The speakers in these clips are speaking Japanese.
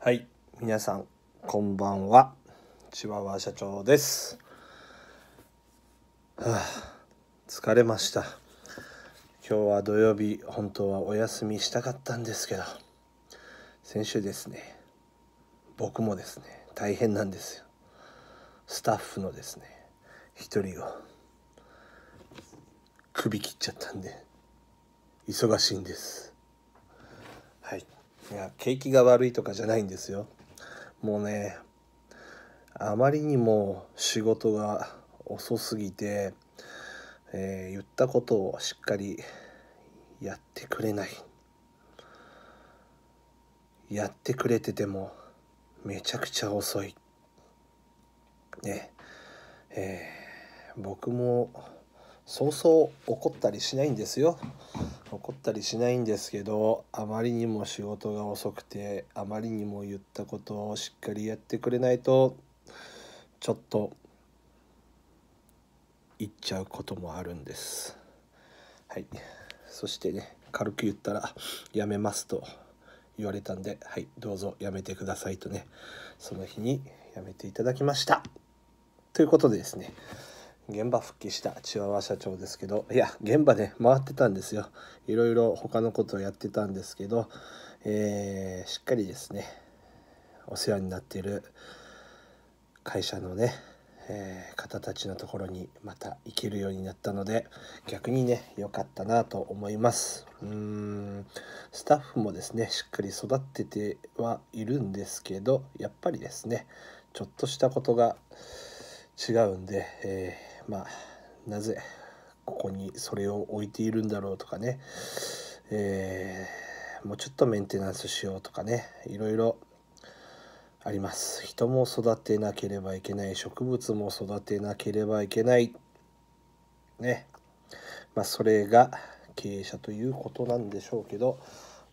はい皆さんこんばんはチワワ社長です、はあ、疲れました今日は土曜日本当はお休みしたかったんですけど先週ですね僕もですね大変なんですよスタッフのですね1人を首切っちゃったんで忙しいんですいや景気が悪いとかじゃないんですよもうねあまりにも仕事が遅すぎて、えー、言ったことをしっかりやってくれないやってくれててもめちゃくちゃ遅いねえー、僕もそうそう怒ったりしないんですよ怒ったりしないんですけどあまりにも仕事が遅くてあまりにも言ったことをしっかりやってくれないとちょっと言っちゃうこともあるんですはいそしてね軽く言ったら「やめます」と言われたんで「はいどうぞやめてください」とねその日にやめていただきましたということでですね現場復帰したチワワ社長ですけどいや現場で回ってたんですよいろいろ他のことをやってたんですけど、えー、しっかりですねお世話になっている会社のね、えー、方たちのところにまた行けるようになったので逆にね良かったなと思いますうーんスタッフもですねしっかり育っててはいるんですけどやっぱりですねちょっとしたことが違うんで、えーまあ、なぜここにそれを置いているんだろうとかね、えー、もうちょっとメンテナンスしようとかねいろいろあります人も育てなければいけない植物も育てなければいけないねまあそれが経営者ということなんでしょうけど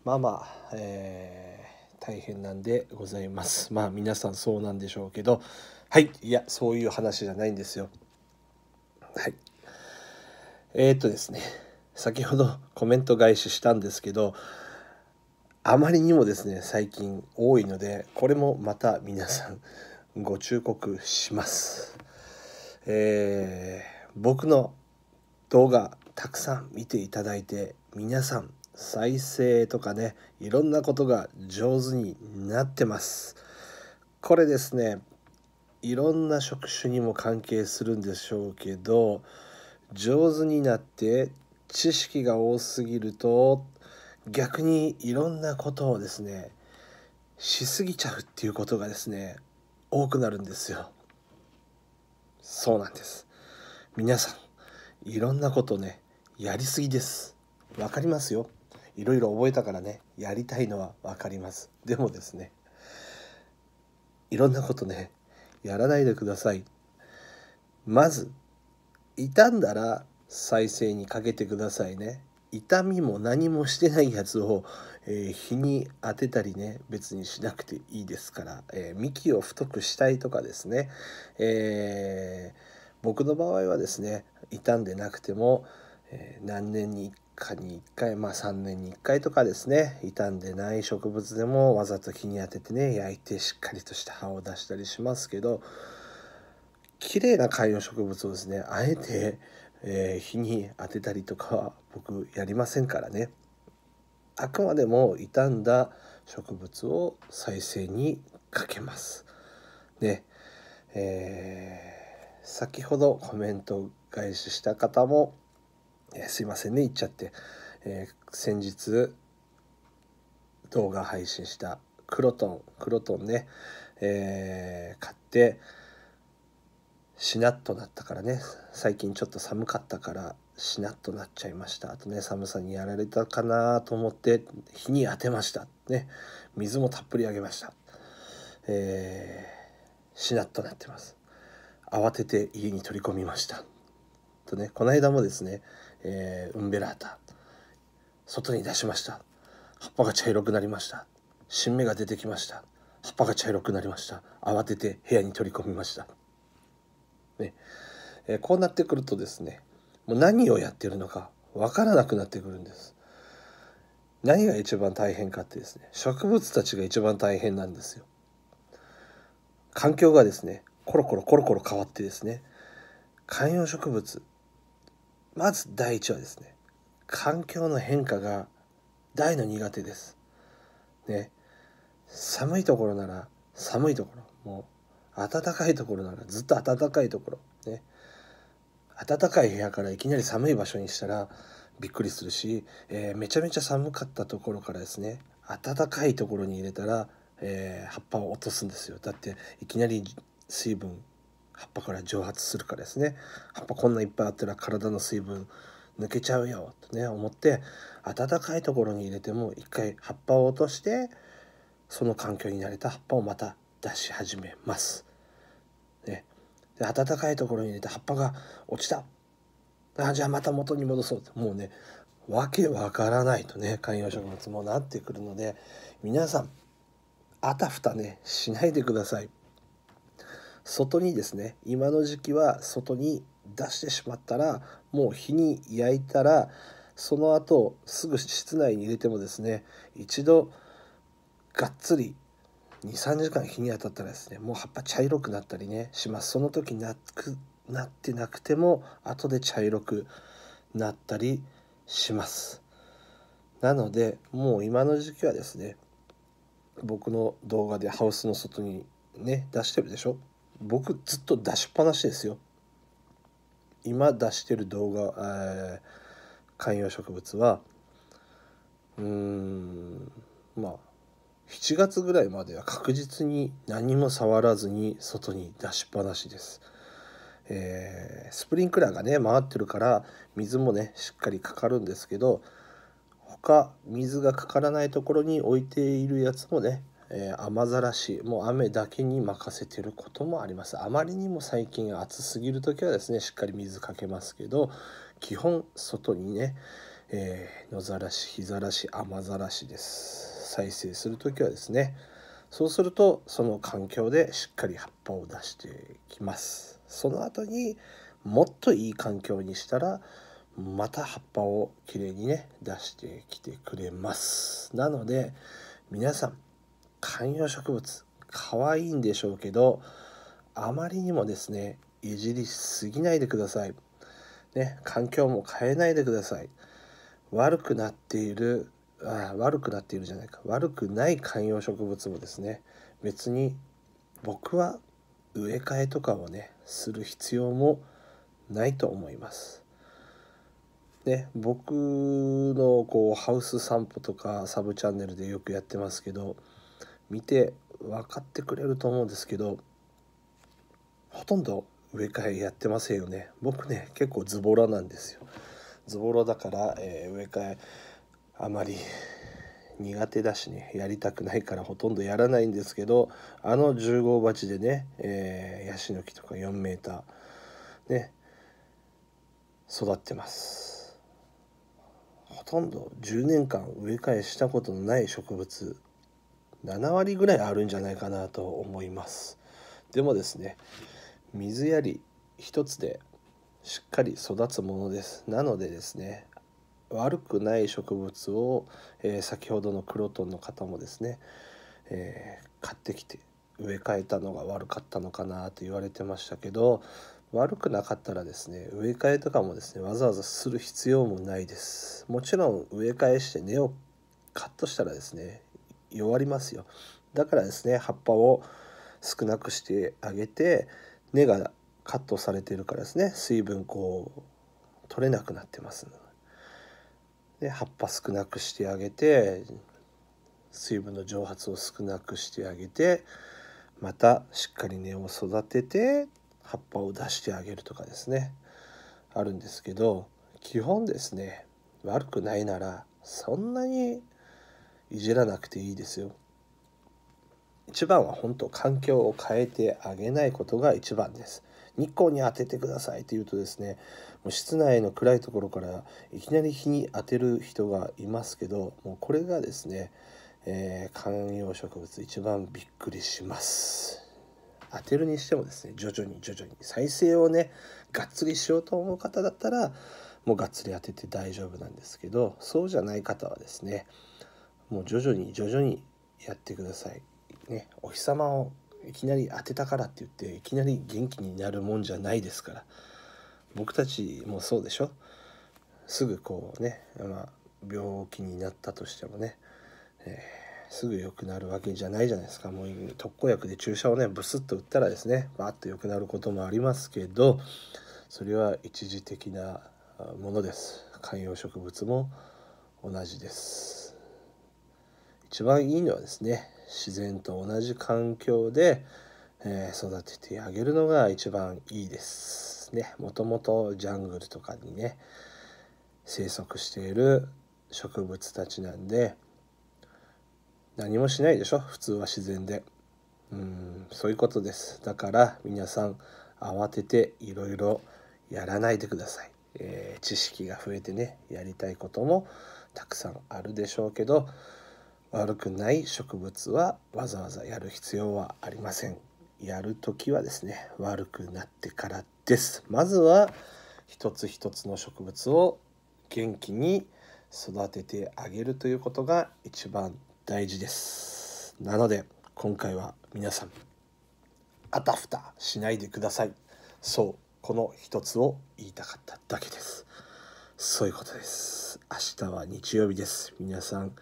まあまあ、えー、大変なんでございますまあ皆さんそうなんでしょうけどはいいやそういう話じゃないんですよはい。えー、っとですね、先ほどコメント返ししたんですけど、あまりにもですね、最近多いので、これもまた皆さんご忠告します。えー、僕の動画たくさん見ていただいて、皆さん再生とかねいろんなことが上手になってますこれですねいろんな職種にも関係するんでしょうけど上手になって知識が多すぎると逆にいろんなことをですねしすぎちゃうっていうことがですね多くなるんですよ。そうなんです。皆さんいろんなことねやりすぎです。わかりますよ。いろいろ覚えたからねやりたいのはわかります。でもですねいろんなことねやらないでくださいまず傷んだら再生にかけてくださいね痛みも何もしてないやつを、えー、日に当てたりね別にしなくていいですから、えー、幹を太くしたいとかですね、えー、僕の場合はですね傷んでなくても、え何年に1かに1回まあ3年に1回とかですね傷んでない植物でもわざと日に当ててね焼いてしっかりとした葉を出したりしますけど綺麗な観葉植物をですねあえて、えー、日に当てたりとかは僕やりませんからねあくまでも傷んだ植物を再生にかけます。で、えー、先ほどコメント返しした方もえすいませんね言っちゃって、えー、先日動画配信したクロトンクロトンね、えー、買ってしなっとなったからね最近ちょっと寒かったからしなっとなっちゃいましたあとね寒さにやられたかなと思って火に当てましたね水もたっぷりあげましたえー、しなっとなってます慌てて家に取り込みましたとねこの間もですねえー、ウンベラータ外に出しました葉っぱが茶色くなりました新芽が出てきました葉っぱが茶色くなりました慌てて部屋に取り込みました、ねえー、こうなってくるとですねもう何をやってるのか分からなくなってくるんです何が一番大変かってですね植物たちが一番大変なんですよ環境がですねコロコロコロコロ変わってですね観葉植物まず第一はですね環境の変化が大の苦手です。ね寒いところなら寒いところもう暖かいところならずっと暖かいところね暖かい部屋からいきなり寒い場所にしたらびっくりするし、えー、めちゃめちゃ寒かったところからですね暖かいところに入れたら、えー、葉っぱを落とすんですよだっていきなり水分葉っぱから蒸発するかですね葉っぱこんないっぱいあったら体の水分抜けちゃうよとね思って暖かいところに入れても一回葉っぱを落としてその環境に慣れた葉っぱをまた出し始めます。ね、で暖かいところに入れて葉っぱが落ちたあじゃあまた元に戻そうもうねわけわからないとね観葉植物もなってくるので皆さんあたふたねしないでください。外にですね今の時期は外に出してしまったらもう火に焼いたらその後すぐ室内に入れてもですね一度がっつり23時間日に当たったらですねもう葉っぱ茶色くなったりねしますその時なくなってなくても後で茶色くなったりしますなのでもう今の時期はですね僕の動画でハウスの外にね出してるでしょ僕ずっと出しっぱなしですよ今出してる動画、えー、観葉植物はうーんまあ7月ぐらいまでは確実に何も触らずに外に出しっぱなしです。えー、スプリンクラーがね回ってるから水もねしっかりかかるんですけど他水がかからないところに置いているやつもねえー、雨ざらしもう雨だけに任せてることもありますあまりにも最近暑すぎる時はですねしっかり水かけますけど基本外にね、えー、野ざらし日ざらし雨ざらしです再生する時はですねそうするとその環境でしっかり葉っぱを出してきますその後にもっといい環境にしたらまた葉っぱをきれいにね出してきてくれますなので皆さん観葉植物可愛いんでしょうけどあまりにもですねいじりすぎないでください。ね、環境も変えないでください。悪くなっているあ悪くなっているじゃないか悪くない観葉植物もですね別に僕は植え替えとかをねする必要もないと思います。ね、僕のこうハウス散歩とかサブチャンネルでよくやってますけど見て分かってくれると思うんですけどほとんど植え替えやってませんよね僕ね結構ズボラなんですよズボラだから、えー、植え替えあまり苦手だしねやりたくないからほとんどやらないんですけどあの10号鉢でね、えー、ヤシの木とか4 m ね育ってますほとんど10年間植え替えしたことのない植物7割ぐらいあるんじゃないかなと思いますでもですね水やり一つでしっかり育つものですなのでですね悪くない植物を、えー、先ほどのクロトンの方もですね、えー、買ってきて植え替えたのが悪かったのかなと言われてましたけど悪くなかったらですね植え替えとかもですねわざわざする必要もないですもちろん植え替えして根をカットしたらですね弱りますよだからですね葉っぱを少なくしてあげて根がカットされてるからですね水分こう取れなくなってますで葉っぱ少なくしてあげて水分の蒸発を少なくしてあげてまたしっかり根を育てて葉っぱを出してあげるとかですねあるんですけど基本ですね悪くないならそんなにいじらなくていいですよ一番は本当環境を変えてあげないことが一番です日光に当ててくださいって言うとですねもう室内の暗いところからいきなり日に当てる人がいますけどもうこれがですね、えー、観葉植物一番びっくりします当てるにしてもですね徐々に徐々に再生をねがっつりしようと思う方だったらもうがっつり当てて大丈夫なんですけどそうじゃない方はですねもう徐々に徐々にやってください。ね、お日様をいきなり当てたからって言っていきなり元気になるもんじゃないですから僕たちもそうでしょすぐこうね、まあ、病気になったとしてもね、えー、すぐ良くなるわけじゃないじゃないですかもう特効薬で注射をねブスッと打ったらですねバーッと良くなることもありますけどそれは一時的なものです観葉植物も同じです。一番いいのはですね自然と同じ環境で、えー、育ててあげるのが一番いいですねもともとジャングルとかにね生息している植物たちなんで何もしないでしょ普通は自然でうんそういうことですだから皆さん慌てていろいろやらないでください、えー、知識が増えてねやりたいこともたくさんあるでしょうけど悪くない植物はわざわざやる必要はありませんやるときはですね悪くなってからですまずは一つ一つの植物を元気に育ててあげるということが一番大事ですなので今回は皆さんあたふたしないでくださいそうこの一つを言いたかっただけですそういうことです明日は日曜日です皆さん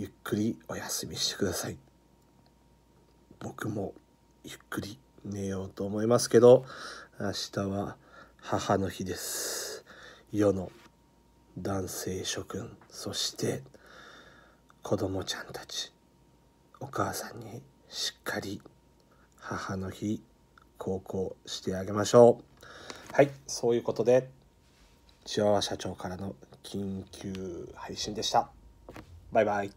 ゆっくりお休みしてください僕もゆっくり寝ようと思いますけど明日は母の日です世の男性諸君そして子供ちゃんたちお母さんにしっかり母の日孝行してあげましょうはいそういうことでチワワ社長からの緊急配信でしたバイバイ